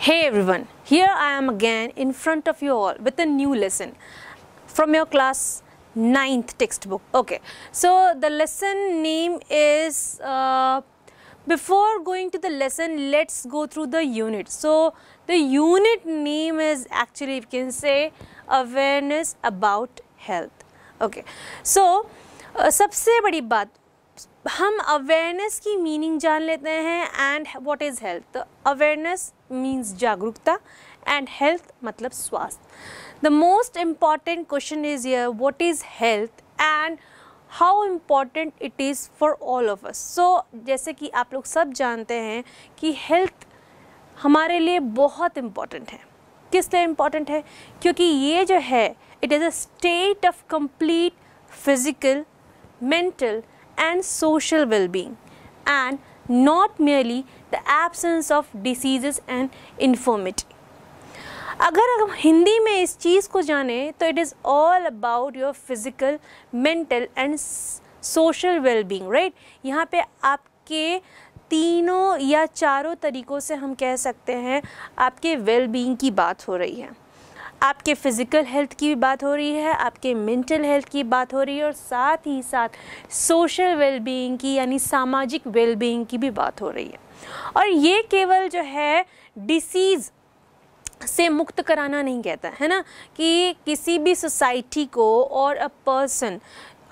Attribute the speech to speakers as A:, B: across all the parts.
A: Hey everyone, here I am again in front of you all with a new lesson from your class 9th textbook. Okay, so the lesson name is, uh, before going to the lesson, let's go through the unit. So the unit name is actually, you can say, awareness about health. Okay, so सबसे बड़ी बात हम awareness की meaning जान लेते हैं and what is health awareness means जागरूकता and health मतलब स्वास्थ्य the most important question is यर what is health and how important it is for all of us so जैसे कि आप लोग सब जानते हैं कि हेल्थ हमारे लिए बहुत इम्पॉर्टेंट है किस लिए इम्पॉर्टेंट है क्योंकि ये जो है it is a state of complete physical mental and social well-being and not merely the absence of diseases and infirmity. अगर हम हिंदी में इस चीज़ को जानें तो it is all about your physical mental and social wellbeing right यहाँ पे आपके तीनों या चारों तरीक़ों से हम कह सकते हैं आपके वेलबींग की बात हो रही है आपके फ़िज़िकल हेल्थ की भी बात हो रही है आपके मेंटल हेल्थ की बात हो रही है और साथ ही साथ सोशल वेलबींग की यानी सामाजिक वेलबींग की भी बात हो रही है और ये केवल जो है डिसीज़ से मुक्त कराना नहीं कहता है ना कि किसी भी सोसाइटी को और अ पर्सन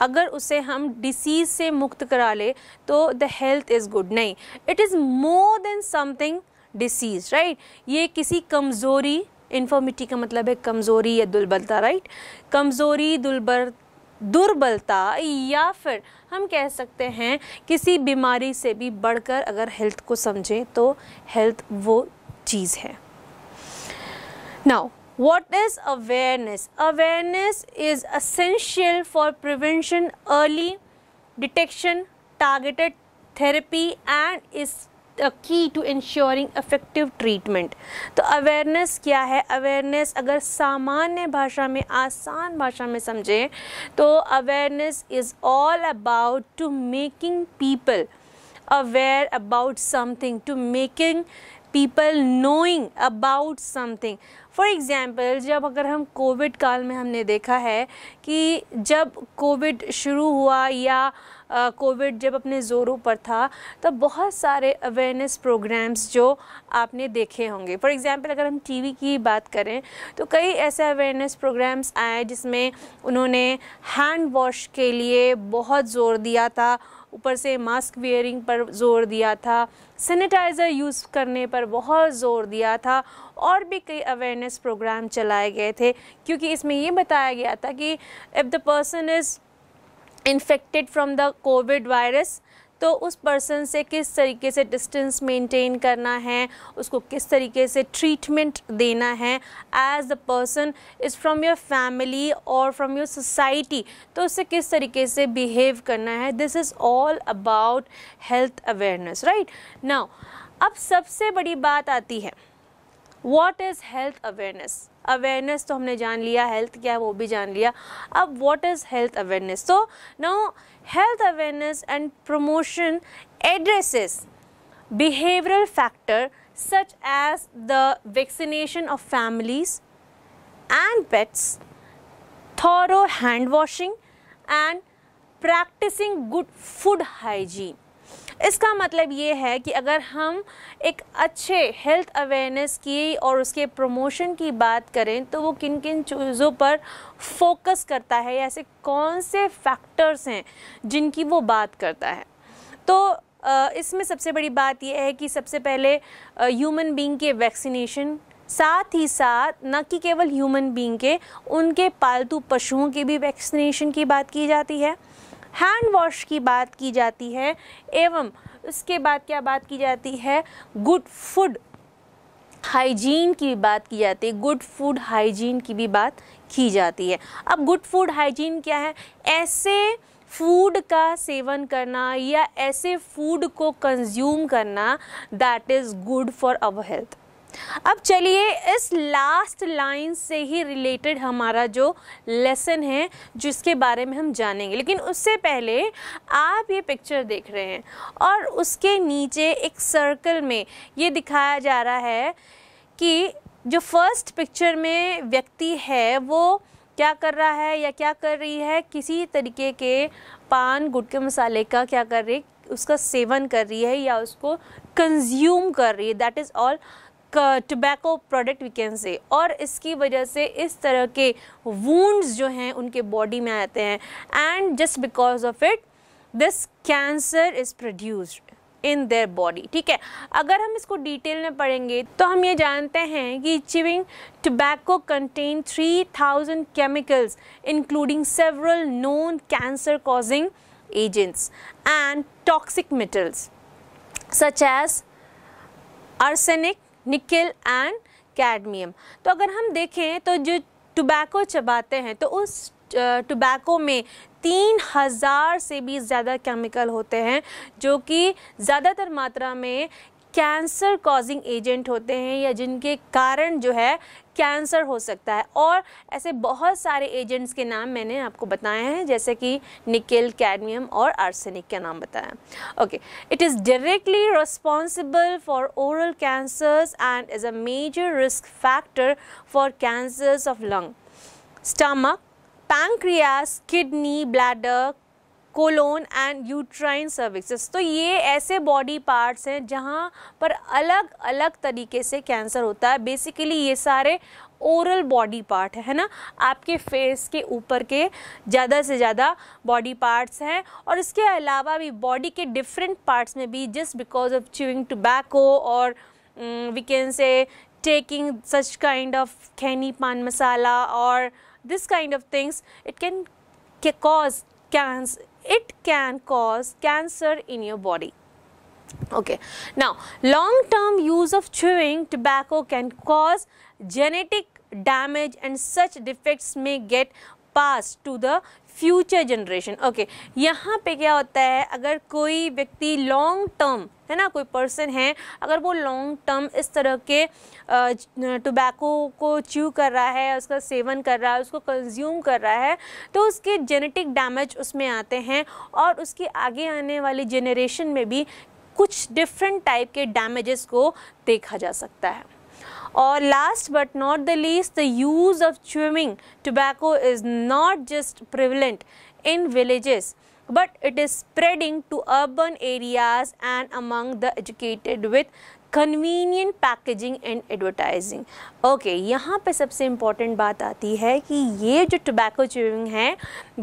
A: अगर उसे हम डिसीज़ से मुक्त करा ले तो द हेल्थ इज़ गुड नहीं it is more than something disease right ये किसी कमज़ोरी इन्फॉर्मिटी का मतलब है कमज़ोरी या दुर्बलता राइट कमज़ोरी दुर्बल दुर्बलता या फिर हम कह सकते हैं किसी बीमारी से भी बढ़कर अगर हेल्थ को समझें तो हेल्थ वो चीज़ है now what is awareness awareness is essential for prevention early detection targeted therapy and is key to ensuring effective treatment तो अवेयरनेस क्या है अवेयरनेस अगर सामान्य भाषा में आसान भाषा में समझें तो awareness is all about to making people aware about something to making people knowing about something for example जब अगर हम कोविड काल में हमने देखा है कि जब कोविड शुरू हुआ या कोविड जब अपने ज़ोरों पर था तब बहुत सारे अवेयरनेस प्रोग्राम्स जो आपने देखे होंगे फॉर एग्ज़ाम्पल अगर हम टीवी की बात करें तो कई ऐसे अवेयरनेस प्रोग्राम्स आए जिसमें उन्होंने हैंड वॉश के लिए बहुत ज़ोर दिया था ऊपर से मास्क वेयरिंग पर जोर दिया था सैनिटाइज़र यूज़ करने पर बहुत ज़ोर दिया था और भी कई अवेयरनेस प्रोग्राम चलाए गए थे क्योंकि इसमें ये बताया गया था कि if the person is infected from the covid virus तो उस पर्सन से किस तरीके से डिस्टेंस मेंटेन करना है उसको किस तरीके से ट्रीटमेंट देना है as the person is from your family और फ्रॉम योर सोसाइटी तो उससे किस तरीके से बिहेव करना है this is all about health awareness right now अब सबसे बड़ी बात आती है what is health awareness awareness तो हमने जान लिया हेल्थ क्या है वो भी जान लिया अब वॉट इज़ हेल्थ अवेयरनेस तो now health awareness and promotion addresses behavioural factor such as the vaccination of families and pets thorough hand washing and practicing good food hygiene इसका मतलब ये है कि अगर हम एक अच्छे हेल्थ अवेयरनेस की और उसके प्रमोशन की बात करें तो वो किन किन चीज़ों पर फोकस करता है ऐसे कौन से फैक्टर्स हैं जिनकी वो बात करता है तो इसमें सबसे बड़ी बात यह है कि सबसे पहले ह्यूमन बींग के वैक्सीनेशन साथ ही साथ न कि केवल ह्यूमन बींग के उनके पालतू पशुओं के भी वैक्सीनेशन की बात की जाती है हैंड वॉश की बात की जाती है एवं उसके बाद क्या बात की जाती है गुड फूड हाइजीन की भी बात की जाती है गुड फूड हाइजीन की भी बात की जाती है अब गुड फूड हाइजीन क्या है ऐसे फूड का सेवन करना या ऐसे फूड को कंज्यूम करना that is good for our health अब चलिए इस लास्ट लाइन से ही रिलेटेड हमारा जो लेसन है जिसके बारे में हम जानेंगे लेकिन उससे पहले आप ये पिक्चर देख रहे हैं और उसके नीचे एक सर्कल में ये दिखाया जा रहा है कि जो फर्स्ट पिक्चर में व्यक्ति है वो क्या कर रहा है या क्या कर रही है किसी तरीके के पान गुटके मसाले का क्या कर रही है उसका सेवन कर रही है या उसको कंज्यूम कर रही है that is all tobacco product we can say और इसकी वजह से इस तरह के वूंड्स जो हैं उनके बॉडी में आते हैं and just because of it this cancer is produced in their body ठीक है अगर हम इसको डिटेल में पढ़ेंगे तो हम ये जानते हैं कि chewing tobacco contain 3000 chemicals including several non cancer causing agents and toxic metals such as arsenic nickel and cadmium तो अगर हम देखें तो जो टोबैको चबाते हैं तो उस टोबैको में तीन हज़ार से भी ज़्यादा केमिकल होते हैं जो कि ज़्यादातर मात्रा में कैंसर कॉजिंग एजेंट होते हैं या जिनके कारण जो है कैंसर हो सकता है और ऐसे बहुत सारे एजेंट्स के नाम मैंने आपको बताए हैं जैसे कि निकेल कैडमियम और आर्सेनिक का नाम बताया okay it is directly responsible for oral cancers and is a major risk factor for cancers of lung stomach pancreas kidney bladder colon and uterine cervixes तो ये ऐसे बॉडी पार्ट्स हैं जहाँ पर अलग अलग तरीके से कैंसर होता है बेसिकली ये सारे ओरल बॉडी पार्ट है ना आपके फेस के ऊपर के ज़्यादा से ज़्यादा बॉडी पार्ट्स हैं और इसके अलावा भी बॉडी के डिफरेंट पार्ट्स में भी just because of chewing tobacco और we can say taking such kind of khaini pan masala और this kind of things it can के कॉज कैंस it can cause cancer in your body. Okay. Now, long-term use of chewing tobacco can cause genetic damage and such defects may get passed to the future generation. Okay, यहाँ पे क्या होता है अगर कोई व्यक्ति long long-term है ना कोई पर्सन है अगर वो लॉन्ग टर्म इस तरह के टोबैको को च्यू कर रहा है उसका सेवन कर रहा है उसको कंज्यूम कर रहा है तो उसके जेनेटिक डैमेज उसमें आते हैं और उसकी आगे आने वाली जेनरेशन में भी कुछ डिफरेंट टाइप के डैमेजेस को देखा जा सकता है और last but not the least the use of chewing tobacco is not just prevalent in villages but it is spreading to urban areas and among the educated with convenient packaging and advertising okay यहाँ पे सबसे important बात आती है कि ये जो tobacco chewing है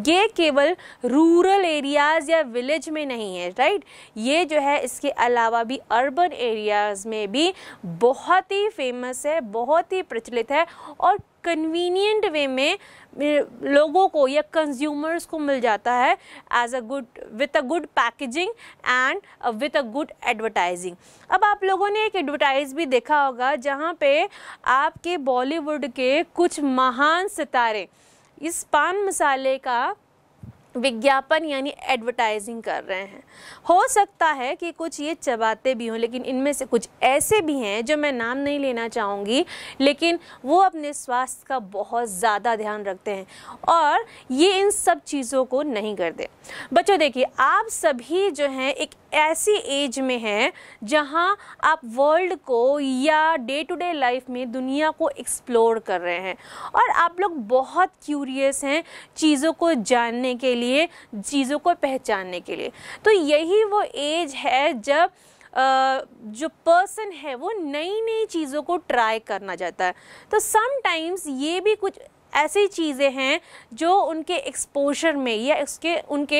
A: ये केवल रूरल एरियाज़ या विलेज में नहीं है राइट ये जो है इसके अलावा भी अर्बन एरियाज़ में भी बहुत ही फेमस है बहुत ही प्रचलित है और कन्वीनियंट वे में लोगों को या कंज्यूमर्स को मिल जाता है as a good with a good packaging and with a good advertising अब आप लोगों ने एक एडवर्टाइज भी देखा होगा जहाँ पे आपके बॉलीवुड के कुछ महान सितारे इस पान मसाले का विज्ञापन यानी एडवर्टाइजिंग कर रहे हैं हो सकता है कि कुछ ये चबाते भी हों लेकिन इनमें से कुछ ऐसे भी हैं जो मैं नाम नहीं लेना चाहूँगी लेकिन वो अपने स्वास्थ्य का बहुत ज़्यादा ध्यान रखते हैं और ये इन सब चीज़ों को नहीं करते बच्चों देखिए आप सभी जो हैं एक ऐसी एज में हैं जहाँ आप वर्ल्ड को या डे टू डे लाइफ में दुनिया को एक्सप्लोर कर रहे हैं और आप लोग बहुत क्यूरियस हैं चीज़ों को जानने के लिए लिए चीज़ों को पहचानने के लिए तो यही वो एज है जब जो पर्सन है वो नई नई चीज़ों को ट्राई करना चाहता है तो समटाइम्स ये भी कुछ ऐसी चीज़ें हैं जो उनके एक्सपोजर में या उसके उनके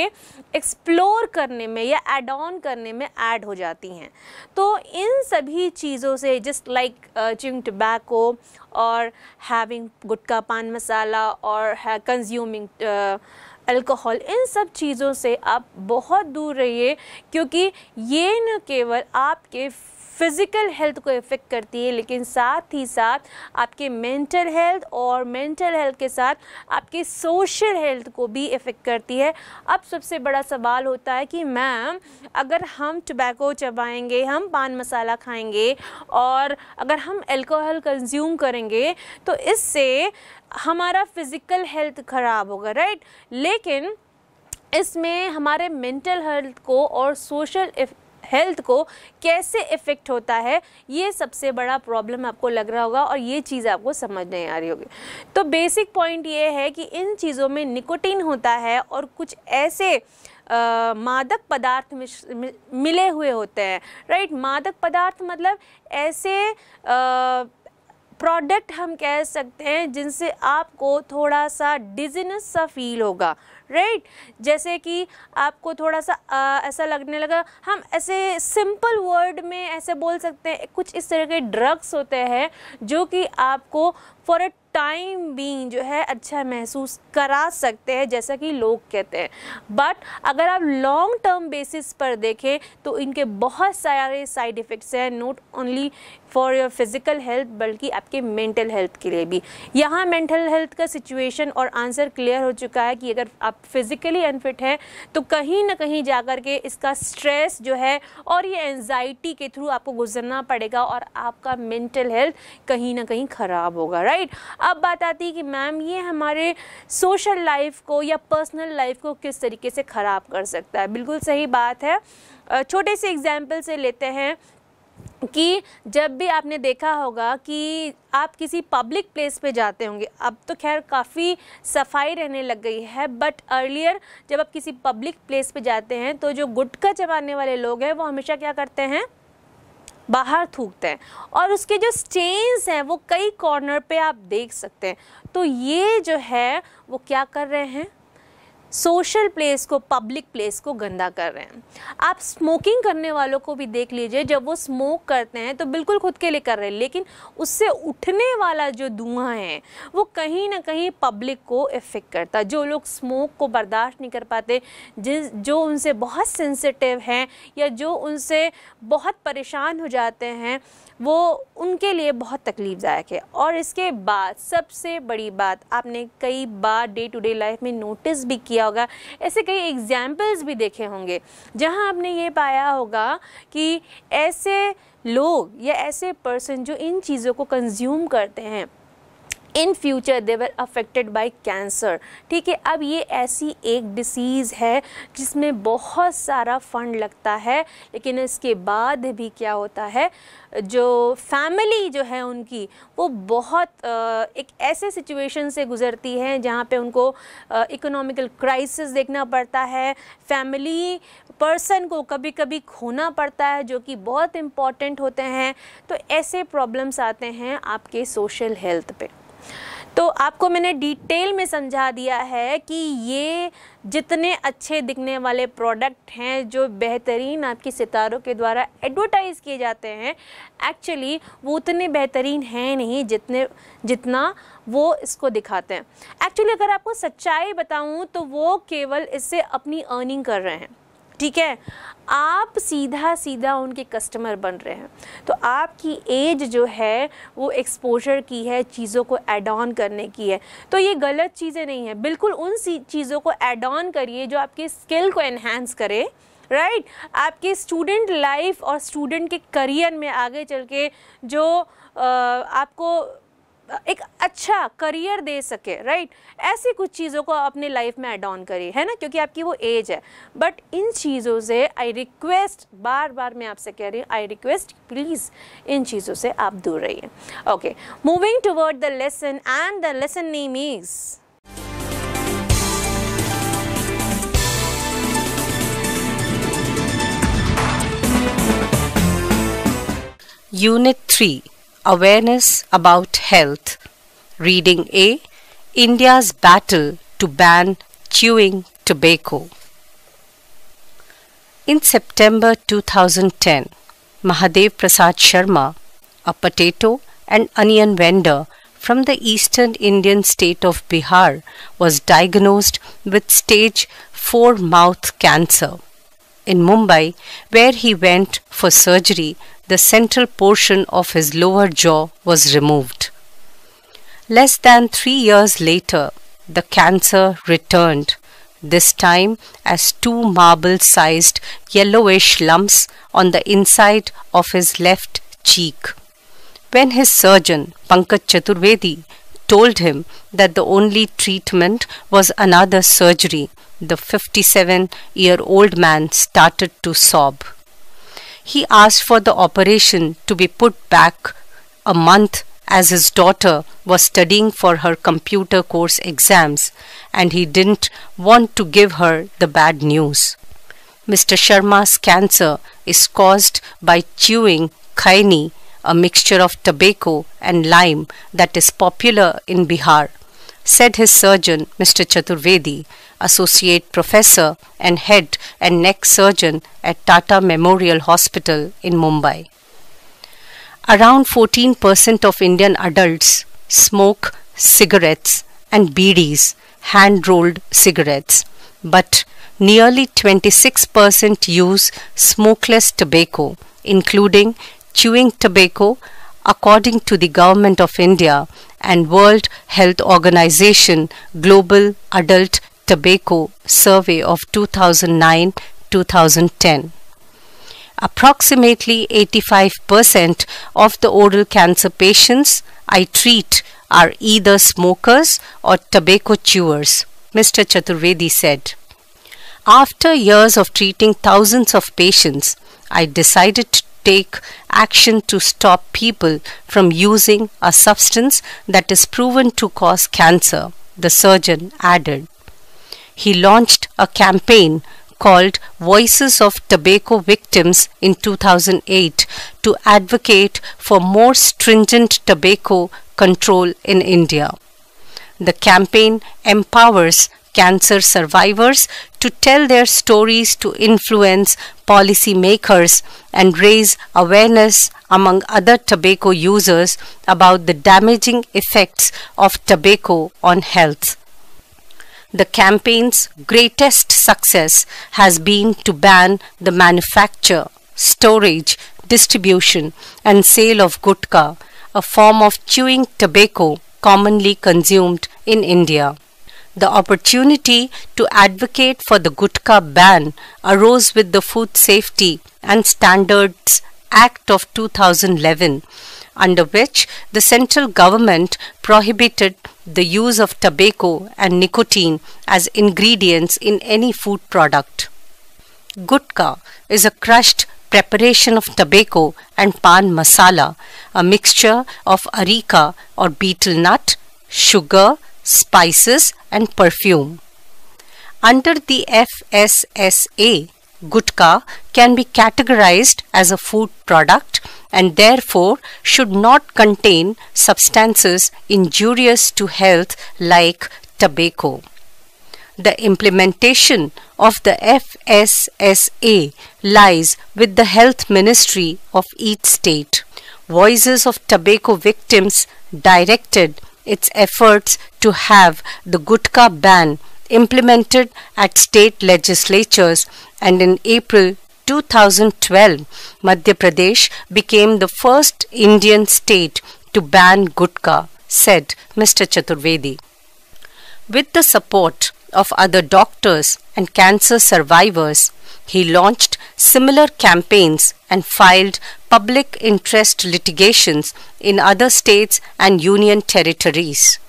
A: एक्सप्लोर करने में या एड ऑन करने में ऐड हो जाती हैं तो इन सभी चीज़ों से जस्ट लाइक चिंग टबैको और हैविंग गुटका पान मसाला और कंज्यूमिंग अल्कोहल इन सब चीज़ों से आप बहुत दूर रहिए क्योंकि ये न केवल आपके फिज़िकल हेल्थ को इफ़ेक्ट करती है लेकिन साथ ही साथ आपके मेंटल हेल्थ और मेंटल हेल्थ के साथ आपके सोशल हेल्थ को भी इफ़ेक्ट करती है अब सबसे बड़ा सवाल होता है कि मैम अगर हम टबैको चबाएंगे हम पान मसाला खाएंगे और अगर हम एल्कोहल कंज्यूम करेंगे तो इससे हमारा फिज़िकल हेल्थ ख़राब होगा राइट लेकिन इसमें हमारे मेंटल हेल्थ को और सोशल हेल्थ को कैसे इफ़ेक्ट होता है ये सबसे बड़ा प्रॉब्लम आपको लग रहा होगा और ये चीज़ आपको समझ नहीं आ रही होगी तो बेसिक पॉइंट ये है कि इन चीज़ों में निकोटीन होता है और कुछ ऐसे आ, मादक पदार्थ मिले हुए होते हैं राइट मादक पदार्थ मतलब ऐसे आ, प्रोडक्ट हम कह सकते हैं जिनसे आपको थोड़ा सा डिजीनेस सा फील होगा राइट जैसे कि आपको थोड़ा सा आ, ऐसा लगने लगा हम ऐसे सिंपल वर्ड में ऐसे बोल सकते हैं कुछ इस तरह के ड्रग्स होते हैं जो कि आपको फॉर अ टाइम बीइंग जो है अच्छा महसूस करा सकते हैं जैसा कि लोग कहते हैं बट अगर आप लॉन्ग टर्म बेसिस पर देखें तो इनके बहुत सारे साइड इफ़ेक्ट्स हैं not only for your physical health बल्कि आपके मेंटल हेल्थ के लिए भी यहाँ मेंटल हेल्थ का सिचुएशन और आंसर क्लियर हो चुका है कि अगर आप फिज़िकली अनफिट हैं तो कहीं ना कहीं जा कर के इसका स्ट्रेस जो है और ये एनजाइटी के थ्रू आपको गुजरना पड़ेगा और आपका मेंटल हेल्थ कहीं ना कहीं ख़राब होगा राइट राइट अब बात आती है कि मैम ये हमारे सोशल लाइफ को या पर्सनल लाइफ को किस तरीके से ख़राब कर सकता है बिल्कुल सही बात है छोटे से एग्जाम्पल से लेते हैं कि जब भी आपने देखा होगा कि आप किसी पब्लिक प्लेस पे जाते होंगे अब तो खैर काफ़ी सफाई रहने लग गई है बट अर्लियर जब आप किसी पब्लिक प्लेस पे जाते हैं तो जो गुटखा चबाने वाले लोग हैं वो हमेशा क्या करते हैं बाहर थूकते हैं और उसके जो स्टेन्स हैं वो कई कॉर्नर पे आप देख सकते हैं तो ये जो है वो क्या कर रहे हैं सोशल प्लेस को पब्लिक प्लेस को गंदा कर रहे हैं आप स्मोकिंग करने वालों को भी देख लीजिए जब वो स्मोक करते हैं तो बिल्कुल खुद के लिए कर रहे हैं लेकिन उससे उठने वाला जो धुआं है वो कहीं ना कहीं पब्लिक को इफ़ेक्ट करता है जो लोग स्मोक को बर्दाश्त नहीं कर पाते जिस जो उनसे बहुत सेंसिटिव हैं या जो उनसे बहुत परेशान हो जाते हैं वो उनके लिए बहुत तकलीफदायक है और इसके बाद सबसे बड़ी बात आपने कई बार डे टू डे लाइफ में नोटिस भी किया किया होगा ऐसे कई एग्जाम्पल्स भी देखे होंगे जहाँ आपने ये पाया होगा कि ऐसे लोग या ऐसे पर्सन जो इन चीज़ों को कंज्यूम करते हैं in future they were affected by cancer ठीक है अब ये ऐसी एक डिसीज़ है जिसमें बहुत सारा फंड लगता है लेकिन इसके बाद भी क्या होता है जो फैमिली जो है उनकी वो बहुत एक ऐसे सिचुएशन से गुजरती है जहाँ पे उनको इकोनॉमिकल क्राइसिस देखना पड़ता है फैमिली पर्सन को कभी कभी खोना पड़ता है जो कि बहुत इम्पॉर्टेंट होते हैं तो ऐसे प्रॉब्लम्स आते हैं आपके सोशल हेल्थ पे तो आपको मैंने डिटेल में समझा दिया है कि ये जितने अच्छे दिखने वाले प्रोडक्ट हैं जो बेहतरीन आपके सितारों के द्वारा एडवर्टाइज़ किए जाते हैं एक्चुअली वो उतने बेहतरीन हैं नहीं जितने जितना वो इसको दिखाते हैं एक्चुअली अगर आपको सच्चाई बताऊं तो वो केवल इससे अपनी अर्निंग कर रहे हैं ठीक है आप सीधा सीधा उनके कस्टमर बन रहे हैं तो आपकी एज जो है वो एक्सपोजर की है चीज़ों को एड ऑन करने की है तो ये गलत चीज़ें नहीं है बिल्कुल उन चीज़ों को एड ऑन करिए जो आपके स्किल को एनहेंस करे राइट right? आपके स्टूडेंट लाइफ और स्टूडेंट के करियर में आगे चल के जो आ, आपको एक अच्छा करियर दे सके राइट ऐसी कुछ चीज़ों को अपने लाइफ में एड ऑन करिए है ना क्योंकि आपकी वो एज है बट इन चीज़ों से आई रिक्वेस्ट बार बार मैं आपसे कह रही हूँ आई रिक्वेस्ट प्लीज़ इन चीज़ों से आप दूर रहिए okay moving toward the lesson and the lesson name is
B: Unit 3 Awareness about Health. Reading A. India's Battle to Ban Chewing Tobacco. In September 2010, Mahadev Prasad Sharma, a potato and onion vendor from the eastern Indian state of Bihar, was diagnosed with stage 4 mouth cancer. In Mumbai, where he went for surgery the central portion of his lower jaw was removed. Less than three years later, the cancer returned, this time as two marble sized yellowish lumps on the inside of his left cheek. When his surgeon, Pankaj Chaturvedi, told him that the only treatment was another surgery, the 57 year old man started to sob he asked for the operation to be put back a month as his daughter was studying for her computer course exams and he didn't want to give her the bad news. Mr. Sharma's cancer is caused by chewing khaini, a mixture of tobacco and lime that is popular in Bihar said his surgeon, Mr. Chaturvedi, associate professor and head and neck surgeon at Tata Memorial Hospital in Mumbai. Around 14% of Indian adults smoke cigarettes and BDs, hand rolled cigarettes, but nearly 26% use smokeless tobacco, including chewing tobacco according to the Government of India and World Health Organization Global Adult Tobacco Survey of 2009 2010. Approximately 85% of the oral cancer patients I treat are either smokers or tobacco chewers, Mr. Chaturvedi said. After years of treating thousands of patients, I decided take action to stop people from using a substance that is proven to cause cancer, the surgeon added. He launched a campaign called Voices of Tobacco Victims in 2008 to advocate for more stringent tobacco control in India. The campaign empowers cancer survivors to tell their stories to influence policymakers and raise awareness among other tobacco users about the damaging effects of tobacco on health. The campaign's greatest success has been to ban the manufacture, storage, distribution, and sale of gutka, a form of chewing tobacco commonly consumed in India. The opportunity to advocate for the Gutka ban arose with the Food Safety and Standards Act of 2011, under which the central government prohibited the use of tobacco and nicotine as ingredients in any food product. Gutka is a crushed preparation of tobacco and pan masala, a mixture of areca or betel nut, sugar, spices and perfume. Under the FSSA, gutka can be categorized as a food product and therefore should not contain substances injurious to health like tobacco. The implementation of the FSSA lies with the health ministry of each state. Voices of tobacco victims directed its efforts to have the Gutka ban implemented at state legislatures and in April 2012, Madhya Pradesh became the first Indian state to ban Gutka, said Mr. Chaturvedi. With the support of other doctors and cancer survivors, he launched similar campaigns and filed public interest litigations in other states and union territories.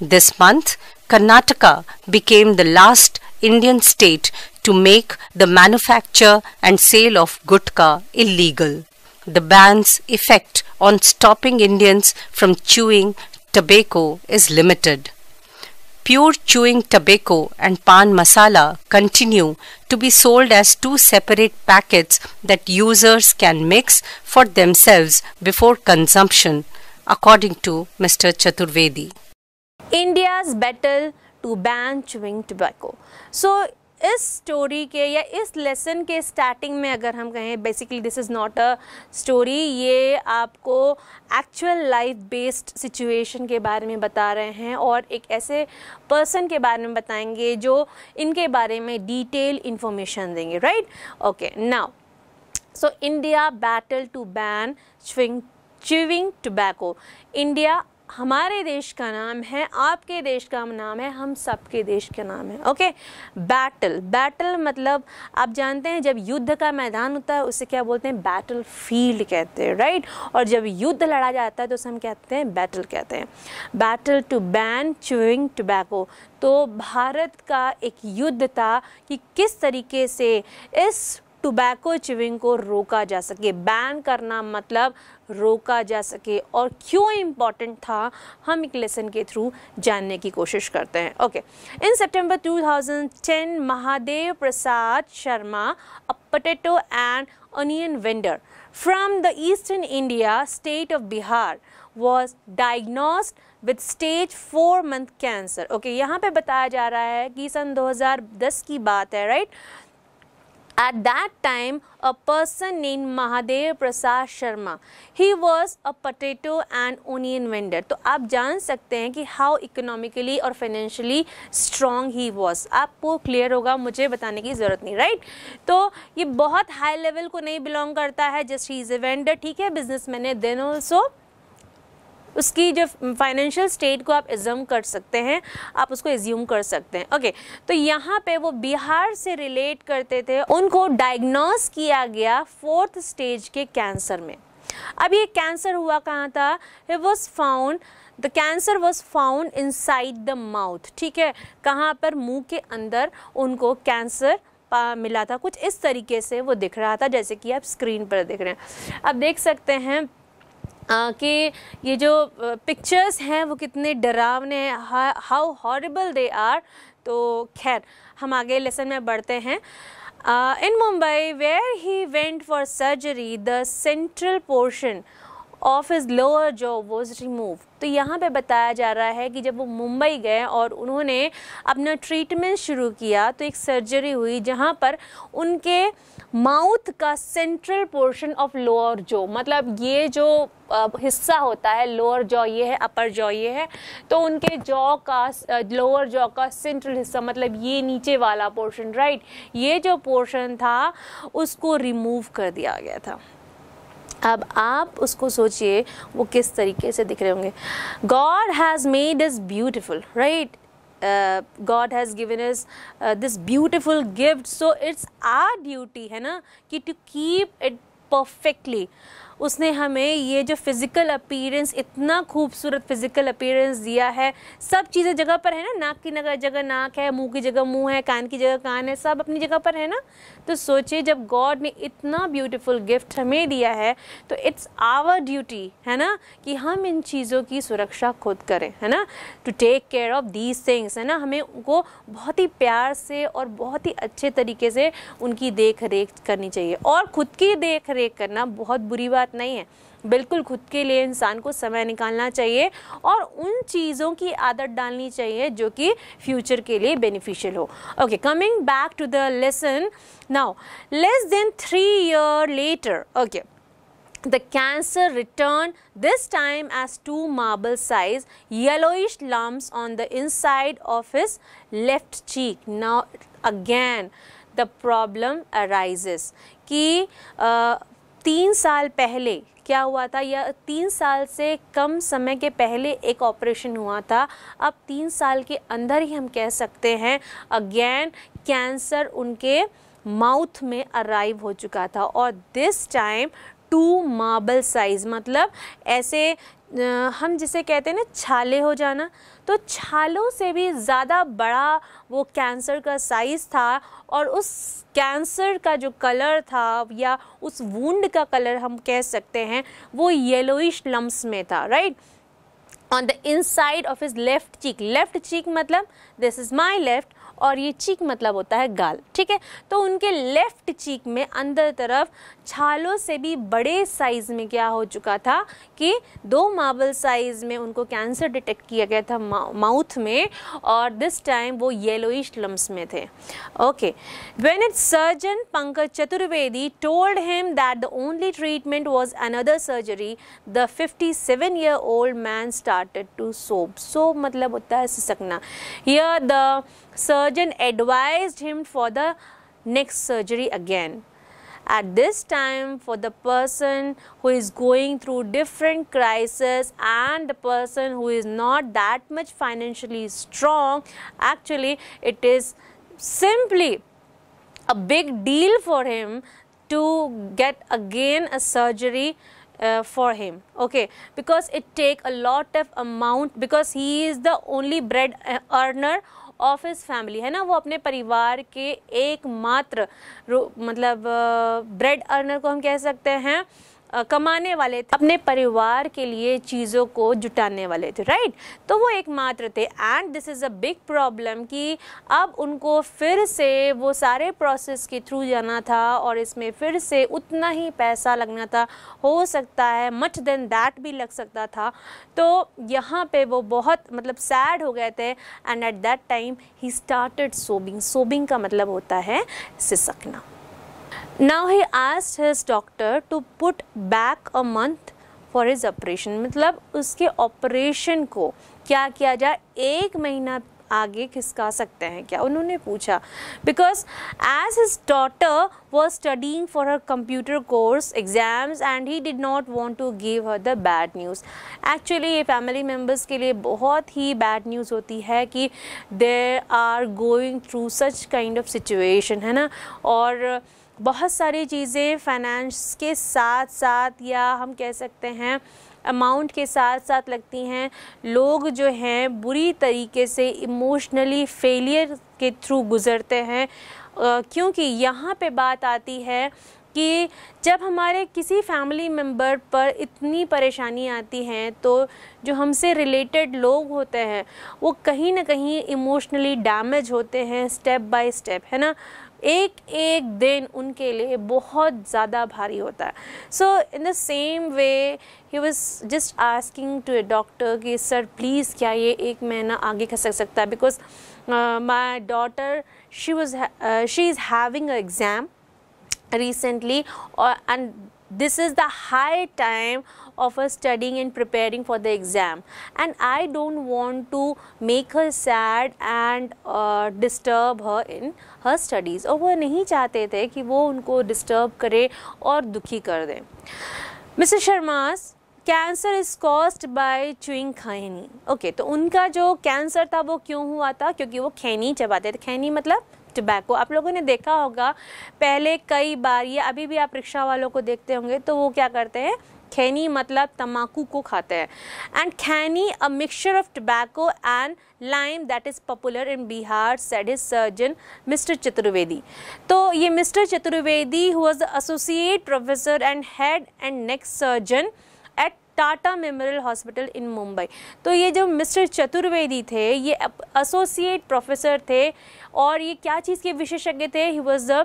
B: This month, Karnataka became the last Indian state to make the manufacture and sale of gutka illegal. The ban's effect on stopping Indians from chewing tobacco is limited. Pure Chewing Tobacco and Pan Masala continue to be sold as two separate packets that users can mix for themselves before consumption, according to Mr. Chaturvedi.
A: India's battle to ban chewing tobacco. So इस story के या इस lesson के starting में अगर हम कहें basically this is not a story ये आपको एक्चुअल लाइफ बेस्ड सिचुएशन के बारे में बता रहे हैं और एक ऐसे पर्सन के बारे में बताएंगे जो इनके बारे में डिटेल इन्फॉर्मेशन देंगे right okay now so India battle to ban chewing chewing tobacco India हमारे देश का नाम है आपके देश का नाम है हम सबके देश का नाम है ओके बैटल बैटल मतलब आप जानते हैं जब युद्ध का मैदान होता है उसे क्या बोलते हैं बैटल फील्ड कहते हैं राइट और जब युद्ध लड़ा जाता है तो उसे हम कहते हैं बैटल कहते हैं battle to ban chewing tobacco तो भारत का एक युद्ध था कि किस तरीके से इस टोबैको चिविंग को रोका जा सके बैन करना मतलब रोका जा सके और क्यों इम्पॉर्टेंट था हम एक लेसन के थ्रू जानने की कोशिश करते हैं okay in September 2010 Mahadev Prasad Sharma a potato and onion vendor from the eastern India state of Bihar was diagnosed with stage four mouth cancer okay यहाँ पे बताया जा रहा है कि सन 2010 की बात है right right? At that time, a person named Mahadev Prasad Sharma, he was a potato and onion vendor. to aap jaan sakte hain ki how economically or financially strong he was. aapko clear hoga mujhe batane ki zarurat nahi right? to ye bahut high level ko nahi belong karta hai just he is a vendor theek hai businessman hai then also उसकी जो financial state को आप assume कर सकते हैं आप उसको assume कर सकते हैं ओके okay, तो यहाँ पे वो बिहार से रिलेट करते थे उनको डायग्नोस किया गया फोर्थ स्टेज के कैंसर में अब ये कैंसर हुआ कहाँ था it was found the cancer was found inside the mouth ठीक है कहाँ पर मुंह के अंदर उनको कैंसर मिला था कुछ इस तरीके से वो दिख रहा था जैसे कि आप स्क्रीन पर देख रहे हैं अब देख सकते हैं कि ये जो पिक्चर्स हैं वो कितने डरावने हैं हाउ हॉरेबल दे आर तो खैर हम आगे लेसन में बढ़ते हैं in Mumbai where he went for surgery the central portion of his lower जो वॉज रिमूव तो यहाँ पे बताया जा रहा है कि जब वो मुंबई गए और उन्होंने अपना ट्रीटमेंट शुरू किया तो एक सर्जरी हुई जहाँ पर उनके माउथ का सेंट्रल पोर्शन ऑफ लोअर जो मतलब ये जो हिस्सा होता है लोअर जॉ ये है अपर जॉ ये है तो उनके जॉ का लोअर जॉ का सेंट्रल हिस्सा मतलब ये नीचे वाला पोर्शन राइट ये जो पोर्शन था उसको रिमूव कर दिया गया था अब आप उसको सोचिए वो किस तरीके से दिख रहे होंगे God has made is beautiful right uh, God has given us uh, this beautiful gift. So it's our duty, है ना, कि to keep it perfectly. उसने हमें ये जो फिज़िकल अपीरेंस इतना खूबसूरत फिज़िकल अपीरेंस दिया है सब चीज़ें जगह पर है ना नाक की नगर जगह नाक है मुंह की जगह मुंह है कान की जगह कान है सब अपनी जगह पर है ना तो सोचिए जब गॉड ने इतना ब्यूटीफुल गिफ्ट हमें दिया है तो इट्स आवर ड्यूटी है ना कि हम इन चीज़ों की सुरक्षा खुद करें है ना to take care of these things है ना हमें उनको बहुत ही प्यार से और बहुत ही अच्छे तरीके से उनकी देख रेख करनी चाहिए और ख़ुद की देख रेख करना बहुत बुरी बात बात नहीं है बिल्कुल खुद के लिए इंसान को समय निकालना चाहिए और उन चीज़ों की आदत डालनी चाहिए जो कि फ्यूचर के लिए बेनिफिशियल हो okay coming back to the lesson now less than three year later okay The cancer returned, this time as two marble sized yellowish lumps on the inside of his left cheek. Now, again, the problem arises. कि तीन साल पहले क्या हुआ था या तीन साल से कम समय के पहले एक ऑपरेशन हुआ था अब तीन साल के अंदर ही हम कह सकते हैं अगेन कैंसर उनके माउथ में अराइव हो चुका था और this time to marble size मतलब ऐसे हम जिसे कहते हैं ना छाले हो जाना तो छालों से भी ज़्यादा बड़ा वो कैंसर का साइज़ था और उस कैंसर का जो कलर था या उस वूंड का कलर हम कह सकते हैं वो येलोइश लम्स में था right on the inside of his left cheek left cheek मतलब दिस इज़ माई लेफ़्ट और ये चीक मतलब होता है गाल ठीक है तो उनके लेफ्ट चीक में अंदर तरफ छालों से भी बड़े साइज़ में क्या हो चुका था कि दो मार्बल साइज़ में उनको कैंसर डिटेक्ट किया गया था माउथ में और दिस टाइम वो येलोइश लम्स में थे okay when it surgeon Pankaj Chaturvedi told him that the only treatment was another surgery the fifty seven year old man started to sob sob मतलब होता है सिसकना यह the surgeon advised him for the next surgery again. At this time, for the person who is going through different crisis and the person who is not that much financially strong, actually it is simply a big deal for him to get again a surgery uh, for him okay because it take a lot of amount because he is the only bread uh, earner of his family है ना वो अपने परिवार के एकमात्र मतलब bread earner को हम कह सकते हैं कमाने वाले थे अपने परिवार के लिए चीज़ों को जुटाने वाले थे राइट तो वो एकमात्र थे and this is a big problem कि अब उनको फिर से वो सारे प्रोसेस के थ्रू जाना था और इसमें फिर से उतना ही पैसा लगना था हो सकता है मच देन दैट भी लग सकता था तो यहाँ पे वो बहुत मतलब सैड हो गए थे and at that time he started sobbing sobbing का मतलब होता है सिसकना now he asked his doctor to put back a month for his operation मतलब उसके ऑपरेशन को क्या किया जाए एक महीना आगे खिसका सकते हैं क्या उन्होंने पूछा because as his daughter was studying for her computer course exams and he did not want to give her the bad news actually ये फैमिली मेम्बर्स के लिए बहुत ही बैड न्यूज़ होती है कि there are going through such kind of situation है ना और बहुत सारी चीज़ें फाइनेंस के साथ साथ या हम कह सकते हैं अमाउंट के साथ साथ लगती हैं लोग जो हैं बुरी तरीके से इमोशनली फेलियर के थ्रू गुज़रते हैं क्योंकि यहाँ पे बात आती है कि जब हमारे किसी फैमिली मेम्बर पर इतनी परेशानी आती है तो जो हमसे रिलेटेड लोग होते हैं वो कहीं ना कहीं इमोशनली डैमेज होते हैं स्टेप बाय स्टेप है ना एक एक दिन उनके लिए बहुत ज़्यादा भारी होता है so in the same way he was just asking to a doctor कि सर प्लीज़ क्या ये एक महीना आगे खसक सकता है because my daughter she was she is having a exam recently and this is the high time of her studying and preparing for the exam and i don't want to make her sad and uh, disturb her in her studies aur वो nahi chahte the ki वो unko disturb kare aur dukhi kar de Mrs Sharma's cancer is caused by chewing khaini okay तो उनका जो cancer था वो क्यों हुआ था क्योंकि वो खैनी चबाते थे खैनी मतलब टबैको आप लोगों ने देखा होगा पहले कई बार ये अभी भी आप रिक्शा वालों को देखते होंगे तो वो क्या करते हैं खैनी मतलब तम्बाकू को खाते हैं and khaini a mixture of tobacco and lime that is popular in Bihar said his surgeon mister Chaturvedi तो ये mister Chaturvedi who was associate professor and head and neck surgeon Tata Memorial Hospital in Mumbai तो ये जो मिस्टर चतुर्वेदी थे ये एसोसिएट प्रोफेसर थे और ये क्या चीज़ के विशेषज्ञ थे he was the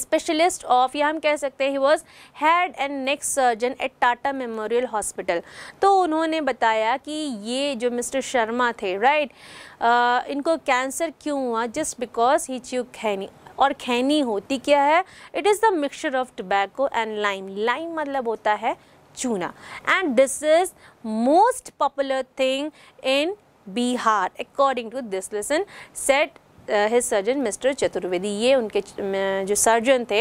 A: specialist of या हम कह सकते हैं he was head and neck surgeon at Tata Memorial Hospital तो उन्होंने बताया कि ये जो मिस्टर शर्मा थे राइट right? uh, इनको कैंसर क्यों हुआ just because he chew khaini और खैनी होती क्या है it is the mixture of tobacco and lime lime मतलब होता है chuna and this is most popular thing in Bihar according to this lesson said his surgeon mister Chaturvedi ये उनके जो सर्जन थे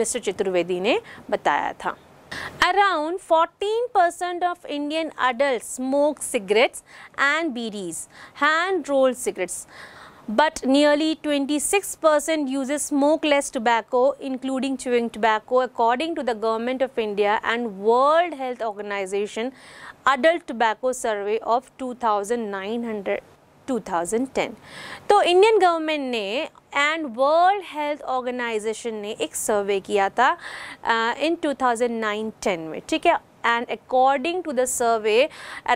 A: मिस्टर चतुर्वेदी ने बताया था Around 14% of Indian adults smoke cigarettes and BDs, hand rolled cigarettes. but nearly 26% uses smokeless tobacco, including chewing tobacco, according to the Government of India and World Health Organization Adult Tobacco Survey of 200900. 2010 तो Indian government ने and World Health Organization ने एक सर्वे किया था इन 2009-10 में ठीक है and according to the survey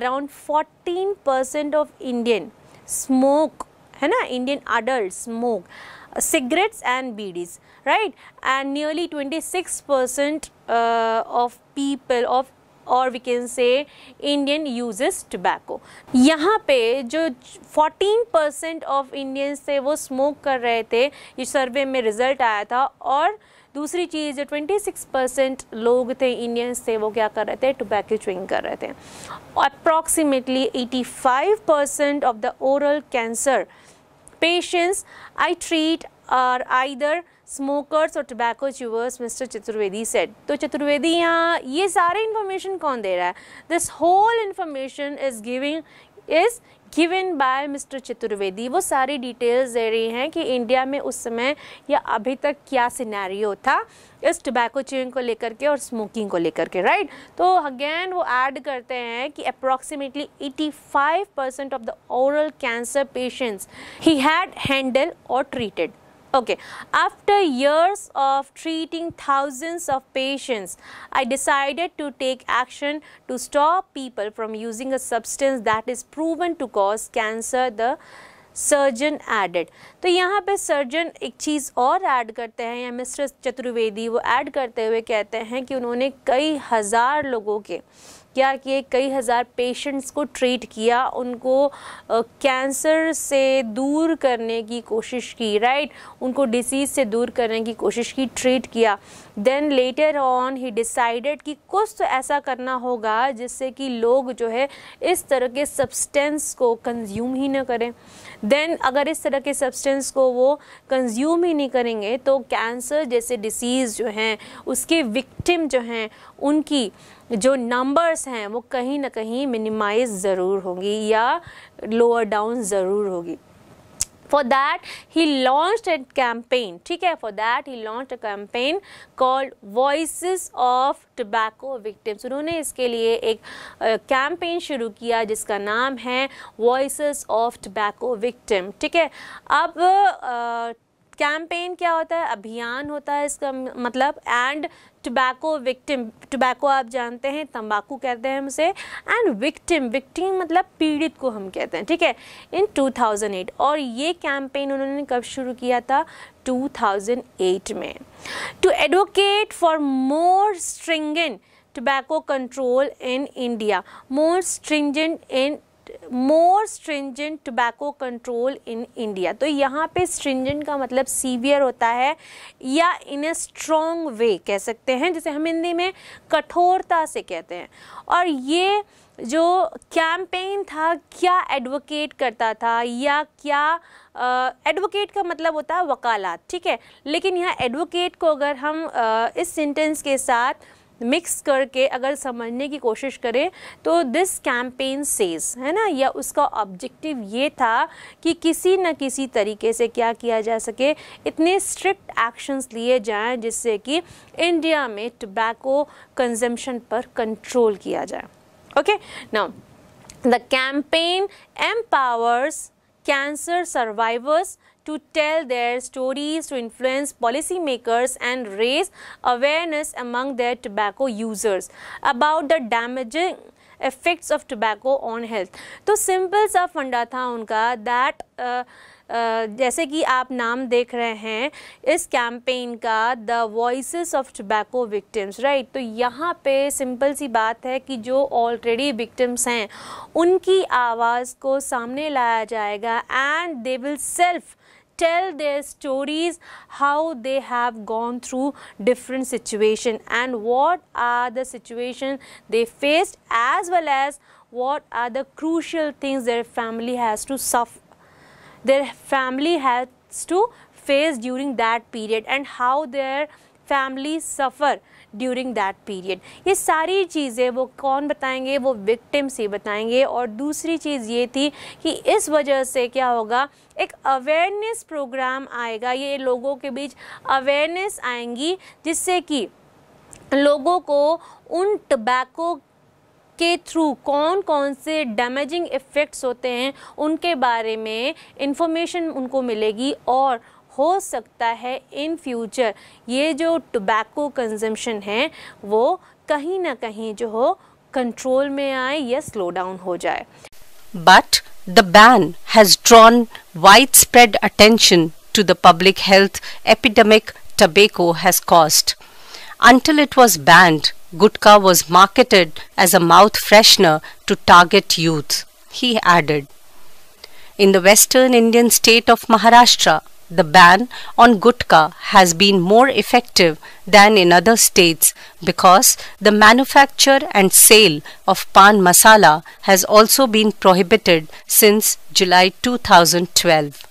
A: around 14 percent of Indian smoke है ना Indian adult smoke cigarettes and bidis right and nearly six percent of people of और we can say Indian uses tobacco यहाँ पे जो 14 परसेंट ऑफ इंडियंस थे वो smoke कर रहे थे ये सर्वे में रिजल्ट आया था और दूसरी चीज़ जो 26 परसेंट लोग थे इंडियंस थे वो क्या कर रहे थे टोबैको च्विंग कर रहे थे approximately 85 percent of the oral cancer Patients I treat are either smokers or tobacco chewers, Mr. Chaturvedi said. So Chaturvedi, यहाँ ये information कौन This whole information is giving is given by mister Chaturvedi वो सारी details दे रही हैं कि India में उस समय या अभी तक क्या सिनेरियो था इस टबैको चिविंग को लेकर के और स्मोकिंग को लेकर के राइट तो अगेन वो ऐड करते हैं कि approximately 85 percent of the oral cancer patients he had handle और treated Okay, after years of treating thousands of patients, I decided to take action to stop people from using a substance that is proven to cause cancer, the surgeon added तो यहाँ पे surgeon एक चीज़ और add करते हैं या mister Chaturvedi वो add करते हुए कहते हैं कि उन्होंने कई हज़ार लोगों के क्या किए कई हज़ार पेशेंट्स को ट्रीट किया उनको कैंसर से दूर करने की कोशिश की राइट उनको डिसीज़ से दूर करने की कोशिश की ट्रीट किया then later on he decided कि कुछ तो ऐसा करना होगा जिससे कि लोग जो है इस तरह के सब्सटेंस को कंज्यूम ही ना करें देन अगर इस तरह के सब्सटेंस को वो कंज्यूम ही नहीं करेंगे तो कैंसर जैसे डिसीज़ जो हैं उसके विक्टिम जो हैं उनकी जो नंबर्स हैं वो कहीं ना कहीं मिनिमाइज ज़रूर होंगी या लोअर डाउन ज़रूर होगी for that he launched a campaign ठीक है for that he launched a campaign called voices of tobacco victims उन्होंने इसके लिए एक कैंपेन uh, शुरू किया जिसका नाम है voices of tobacco victim ठीक है अब कैंपेन क्या होता है अभियान होता है इसका मतलब एंड टोबैको विक्टिम टोबैको आप जानते हैं तंबाकू कहते हैं हम उसे एंड विक्टिम विक्टिम मतलब पीड़ित को हम कहते हैं ठीक है इन 2008 और ये कैंपेन उन्होंने कब शुरू किया था 2008 में to advocate for more stringent tobacco control in India more stringent in more stringent tobacco control in India तो यहाँ पे स्ट्रिंजेंट का मतलब सीवियर होता है या इन ए स्ट्रोंग वे कह सकते हैं जिसे हम हिंदी में कठोरता से कहते हैं और ये जो कैंपेन था क्या एडवोकेट करता था या क्या एडवोकेट uh, का मतलब होता है वकालत ठीक है लेकिन यहाँ एडवोकेट को अगर हम uh, इस सेंटेंस के साथ मिक्स करके अगर समझने की कोशिश करें तो दिस कैंपेन सेज है ना या उसका ऑब्जेक्टिव ये था कि किसी न किसी तरीके से क्या किया जा सके इतने स्ट्रिक्ट एक्शंस लिए जाएं जिससे कि इंडिया में टबैको कंजम्पशन पर कंट्रोल किया जाए okay now the campaign empowers cancer survivors to tell their stories to influence policy makers and raise awareness among their tobacco users about the damaging effects of tobacco on health तो simple sa funda tha unka that Uh, Uh, जैसे कि आप नाम देख रहे हैं इस campaign का the voice of tobacco victims right तो यहाँ पे सिंपल सी बात है कि जो ऑलरेडी विक्टिम्स हैं उनकी आवाज़ को सामने लाया जाएगा and they will self tell their stories how they have gone through different situation and what are the situation they faced as well as what are the crucial things their family has to suffer their family has to face during that period and how their families suffer during that period ये सारी चीज़ें वो कौन बताएंगे वो victims ही बताएंगे और दूसरी चीज़ ये थी कि इस वजह से क्या होगा एक अवेयरनेस प्रोग्राम आएगा ये लोगों के बीच अवेयरनेस आएंगी जिससे कि लोगों को उन टबैको के थ्रू कौन कौन से डैमेजिंग इफ़ेक्ट्स होते हैं उनके बारे में इन्फॉर्मेशन उनको मिलेगी और हो सकता है इन फ्यूचर ये जो टोबैको कंजम्पशन है वो कहीं ना कहीं जो हो कंट्रोल में आए या स्लो डाउन हो जाए
B: but the ban has drawn widespread attention to the public health epidemic tobacco has cost until it was banned gutka was marketed as a mouth freshener to target youth he added in the western Indian state of Maharashtra the ban on gutka has been more effective than in other states because the manufacture and sale of pan masala has also been prohibited since July 2012.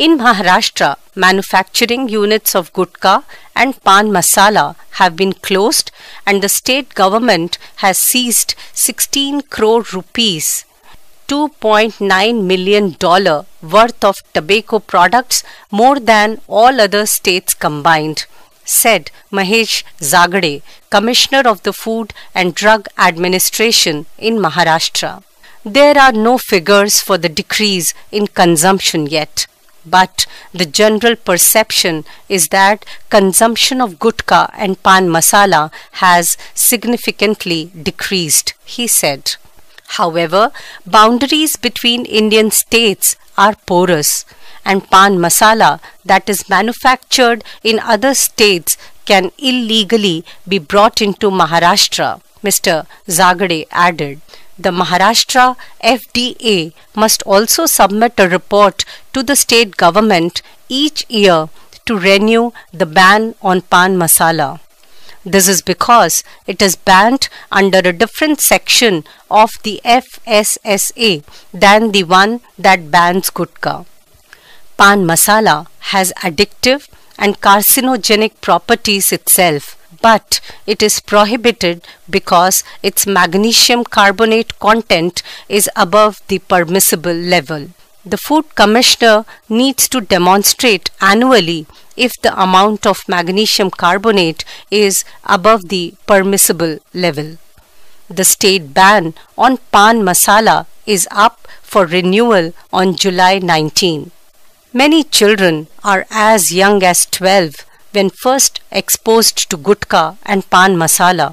B: In Maharashtra, manufacturing units of gutka and pan masala have been closed and the state government has seized 16 crore rupees $2.9 million worth of tobacco products more than all other states combined, said Mahesh Zagade, Commissioner of the Food and Drug Administration in Maharashtra. There are no figures for the decrease in consumption yet, but the general perception is that consumption of gutka and pan masala has significantly decreased, he said. However, boundaries between Indian states are porous and pan masala that is manufactured in other states can illegally be brought into Maharashtra, Mr. Zagade added. The Maharashtra FDA must also submit a report to the state government each year to renew the ban on pan masala. This is because it is banned under a different section of the FSSA than the one that bans gutka. Pan masala has addictive and carcinogenic properties itself but it is prohibited because its magnesium carbonate content is above the permissible level. The food commissioner needs to demonstrate annually if the amount of magnesium carbonate is above the permissible level. The state ban on pan masala is up for renewal on July 19. Many children are as young as 12 when first exposed to gutka and pan masala.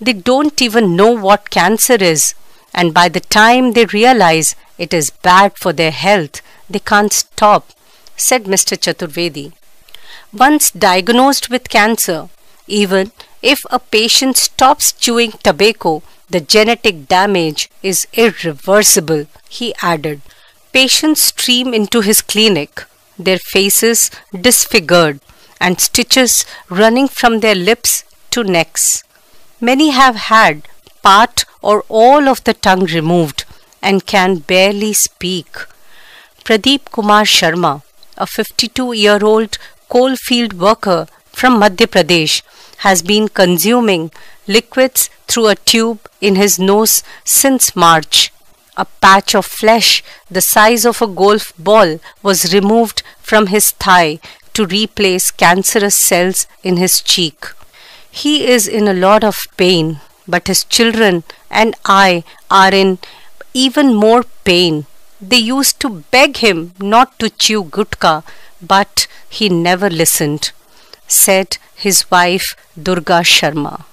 B: They don't even know what cancer is and by the time they realize it is bad for their health, they can't stop, said Mr. Chaturvedi once diagnosed with cancer, even if a patient stops chewing tobacco, the genetic damage is irreversible, he added. Patients stream into his clinic, their faces disfigured and stitches running from their lips to necks. Many have had part or all of the tongue removed and can barely speak. Pradeep Kumar Sharma, a 52 year old coal field worker from Madhya Pradesh has been consuming liquids through a tube in his nose since March. A patch of flesh the size of a golf ball was removed from his thigh to replace cancerous cells in his cheek. He is in a lot of pain, but his children and I are in even more pain. They used to beg him not to chew gutka, but he never listened, said his wife Durga Sharma.